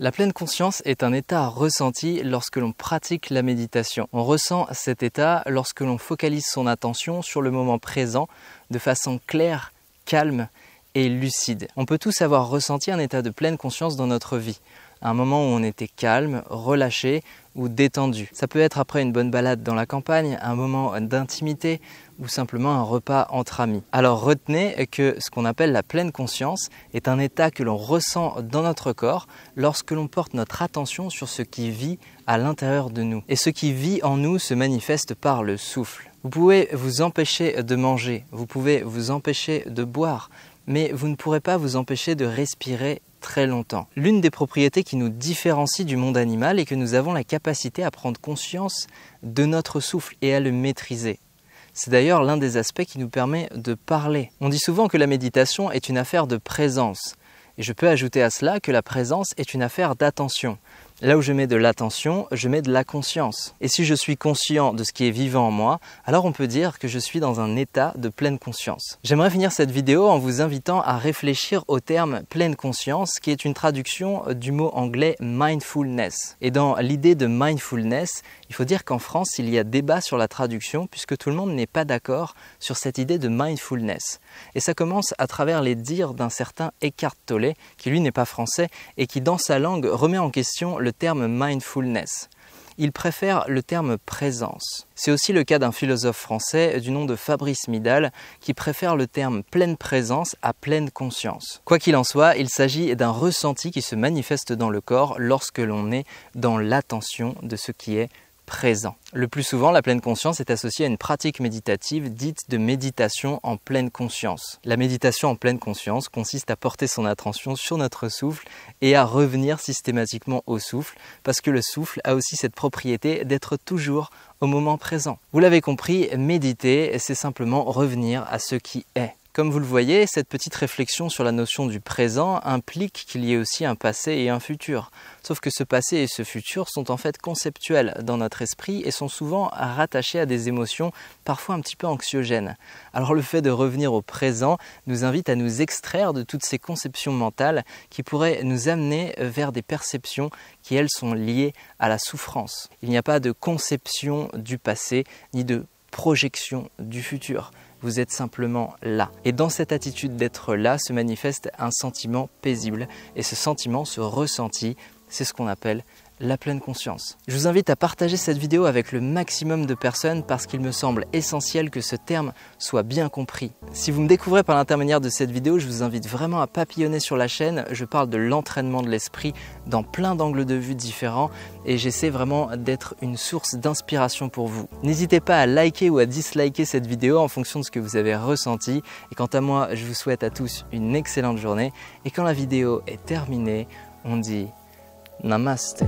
La pleine conscience est un état ressenti lorsque l'on pratique la méditation. On ressent cet état lorsque l'on focalise son attention sur le moment présent de façon claire, calme et lucide. On peut tous avoir ressenti un état de pleine conscience dans notre vie. Un moment où on était calme, relâché, ou détendu. Ça peut être après une bonne balade dans la campagne, un moment d'intimité ou simplement un repas entre amis. Alors retenez que ce qu'on appelle la pleine conscience est un état que l'on ressent dans notre corps lorsque l'on porte notre attention sur ce qui vit à l'intérieur de nous. Et ce qui vit en nous se manifeste par le souffle. Vous pouvez vous empêcher de manger, vous pouvez vous empêcher de boire, mais vous ne pourrez pas vous empêcher de respirer très longtemps. L'une des propriétés qui nous différencie du monde animal est que nous avons la capacité à prendre conscience de notre souffle et à le maîtriser. C'est d'ailleurs l'un des aspects qui nous permet de parler. On dit souvent que la méditation est une affaire de présence. Et je peux ajouter à cela que la présence est une affaire d'attention. Là où je mets de l'attention, je mets de la conscience. Et si je suis conscient de ce qui est vivant en moi, alors on peut dire que je suis dans un état de pleine conscience. J'aimerais finir cette vidéo en vous invitant à réfléchir au terme pleine conscience, qui est une traduction du mot anglais mindfulness. Et dans l'idée de mindfulness, il faut dire qu'en France, il y a débat sur la traduction, puisque tout le monde n'est pas d'accord sur cette idée de mindfulness. Et ça commence à travers les dires d'un certain Eckhart Tolle, qui lui n'est pas français, et qui dans sa langue remet en question le terme mindfulness. Il préfère le terme présence. C'est aussi le cas d'un philosophe français du nom de Fabrice Midal qui préfère le terme pleine présence à pleine conscience. Quoi qu'il en soit, il s'agit d'un ressenti qui se manifeste dans le corps lorsque l'on est dans l'attention de ce qui est le plus souvent, la pleine conscience est associée à une pratique méditative dite de méditation en pleine conscience. La méditation en pleine conscience consiste à porter son attention sur notre souffle et à revenir systématiquement au souffle, parce que le souffle a aussi cette propriété d'être toujours au moment présent. Vous l'avez compris, méditer, c'est simplement revenir à ce qui est. Comme vous le voyez, cette petite réflexion sur la notion du présent implique qu'il y ait aussi un passé et un futur. Sauf que ce passé et ce futur sont en fait conceptuels dans notre esprit et sont souvent rattachés à des émotions parfois un petit peu anxiogènes. Alors le fait de revenir au présent nous invite à nous extraire de toutes ces conceptions mentales qui pourraient nous amener vers des perceptions qui elles sont liées à la souffrance. Il n'y a pas de conception du passé ni de projection du futur vous êtes simplement là. Et dans cette attitude d'être là se manifeste un sentiment paisible, et ce sentiment, ce ressenti, c'est ce qu'on appelle la pleine conscience. Je vous invite à partager cette vidéo avec le maximum de personnes parce qu'il me semble essentiel que ce terme soit bien compris. Si vous me découvrez par l'intermédiaire de cette vidéo, je vous invite vraiment à papillonner sur la chaîne. Je parle de l'entraînement de l'esprit dans plein d'angles de vue différents et j'essaie vraiment d'être une source d'inspiration pour vous. N'hésitez pas à liker ou à disliker cette vidéo en fonction de ce que vous avez ressenti. Et quant à moi, je vous souhaite à tous une excellente journée. Et quand la vidéo est terminée, on dit Namaste.